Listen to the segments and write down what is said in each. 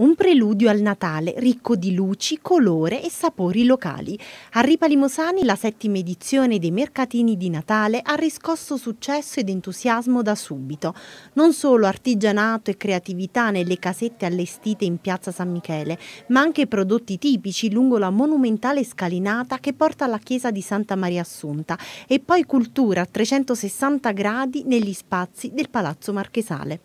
Un preludio al Natale ricco di luci, colore e sapori locali. A Ripalimosani la settima edizione dei mercatini di Natale ha riscosso successo ed entusiasmo da subito. Non solo artigianato e creatività nelle casette allestite in piazza San Michele, ma anche prodotti tipici lungo la monumentale scalinata che porta alla chiesa di Santa Maria Assunta e poi cultura a 360 gradi negli spazi del Palazzo Marchesale.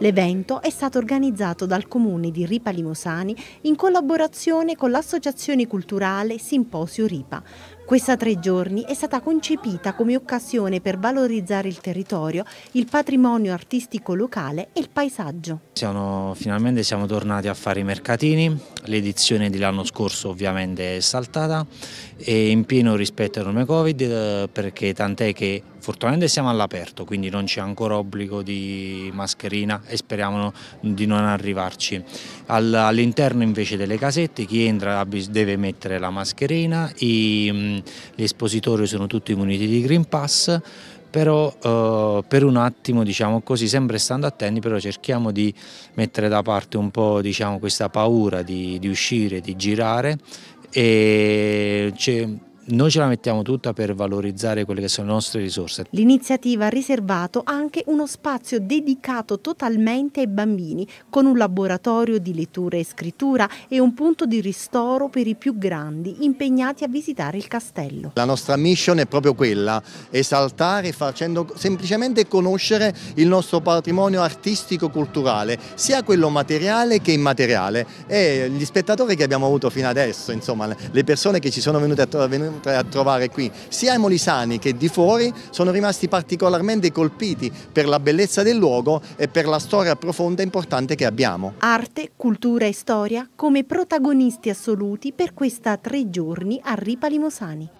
L'evento è stato organizzato dal comune di Ripa Limosani in collaborazione con l'associazione culturale Simposio Ripa. Questa tre giorni è stata concepita come occasione per valorizzare il territorio, il patrimonio artistico locale e il paesaggio. Siamo, finalmente siamo tornati a fare i mercatini, l'edizione dell'anno scorso ovviamente è saltata e in pieno rispetto al nome Covid eh, perché tant'è che Fortunatamente siamo all'aperto, quindi non c'è ancora obbligo di mascherina e speriamo di non arrivarci. All'interno invece delle casette chi entra deve mettere la mascherina, mm, gli espositori sono tutti muniti di Green Pass, però eh, per un attimo, diciamo così, sempre stando attenti, però cerchiamo di mettere da parte un po' diciamo, questa paura di, di uscire, di girare e noi ce la mettiamo tutta per valorizzare quelle che sono le nostre risorse. L'iniziativa ha riservato anche uno spazio dedicato totalmente ai bambini, con un laboratorio di lettura e scrittura e un punto di ristoro per i più grandi impegnati a visitare il castello. La nostra mission è proprio quella, esaltare facendo semplicemente conoscere il nostro patrimonio artistico-culturale, sia quello materiale che immateriale. E gli spettatori che abbiamo avuto fino adesso, insomma, le persone che ci sono venute a, sempre a trovare qui. Sia i molisani che di fuori sono rimasti particolarmente colpiti per la bellezza del luogo e per la storia profonda e importante che abbiamo. Arte, cultura e storia come protagonisti assoluti per questa tre giorni a Ripa Limosani.